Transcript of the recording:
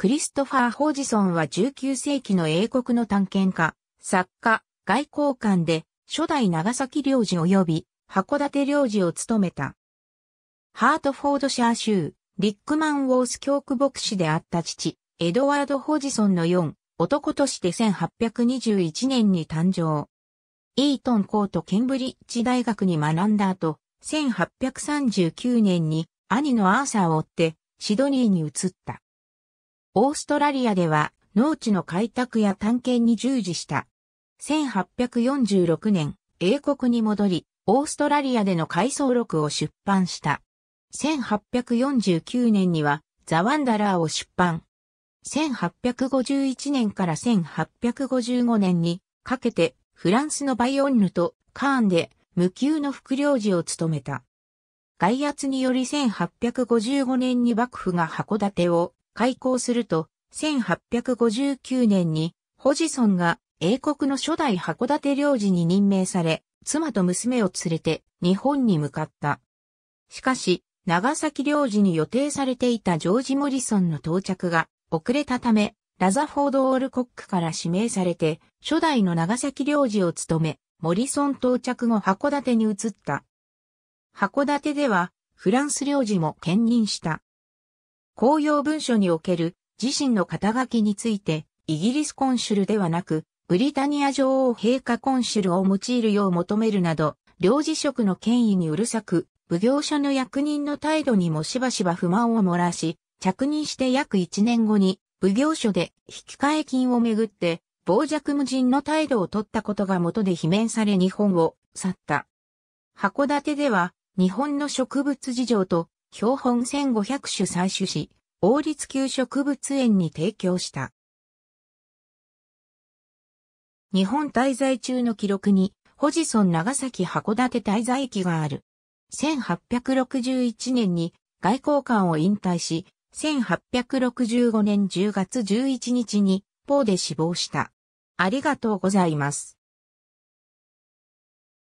クリストファー・ホージソンは19世紀の英国の探検家、作家、外交官で、初代長崎領事及び函館領事を務めた。ハートフォードシャー州、リックマン・ウォース教区牧師であった父、エドワード・ホジソンの4、男として1821年に誕生。イートンコート・ケンブリッジ大学に学んだ後、1839年に兄のアーサーを追ってシドニーに移った。オーストラリアでは農地の開拓や探検に従事した。1846年、英国に戻り、オーストラリアでの回想録を出版した。1849年には、ザ・ワンダラーを出版。1851年から1855年にかけて、フランスのバイオンヌとカーンで無給の副領事を務めた。外圧により1855年に幕府が函館を開港すると、1859年にホジソンが英国の初代函館領事に任命され、妻と娘を連れて日本に向かった。しかし、長崎領事に予定されていたジョージ・モリソンの到着が遅れたため、ラザフォード・オールコックから指名されて、初代の長崎領事を務め、モリソン到着後函館に移った。函館では、フランス領事も兼任した。公用文書における自身の肩書きについて、イギリスコンシュルではなく、ブリタニア女王陛下コンシュルを用いるよう求めるなど、領事職の権威にうるさく、奉行所の役人の態度にもしばしば不満を漏らし、着任して約1年後に、奉行所で引換金をめぐって、傍若無人の態度を取ったことが元で罷免され日本を去った。函館では、日本の植物事情と標本1500種採取し、王立給植物園に提供した。日本滞在中の記録に、ホジソン長崎函館滞在記がある。1861年に外交官を引退し、1865年10月11日に、ポーで死亡した。ありがとうございます。